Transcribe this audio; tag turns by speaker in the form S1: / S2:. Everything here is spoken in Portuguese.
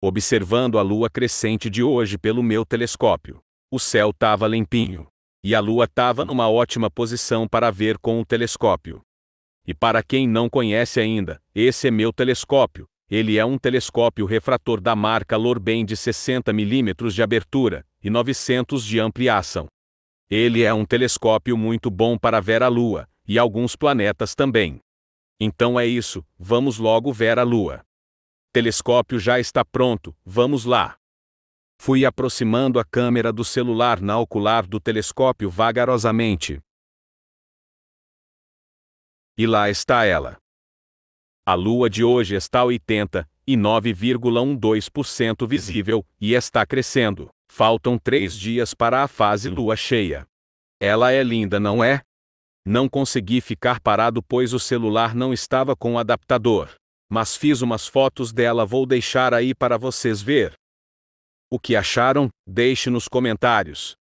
S1: Observando a lua crescente de hoje pelo meu telescópio, o céu estava limpinho. E a lua estava numa ótima posição para ver com o telescópio. E para quem não conhece ainda, esse é meu telescópio. Ele é um telescópio refrator da marca Lorben de 60 mm de abertura e 900 de ampliação. Ele é um telescópio muito bom para ver a Lua e alguns planetas também. Então é isso, vamos logo ver a Lua. Telescópio já está pronto, vamos lá. Fui aproximando a câmera do celular na ocular do telescópio vagarosamente. E lá está ela. A lua de hoje está 89,12% visível e está crescendo. Faltam três dias para a fase lua cheia. Ela é linda, não é? Não consegui ficar parado pois o celular não estava com o adaptador. Mas fiz umas fotos dela, vou deixar aí para vocês ver. O que acharam? Deixe nos comentários.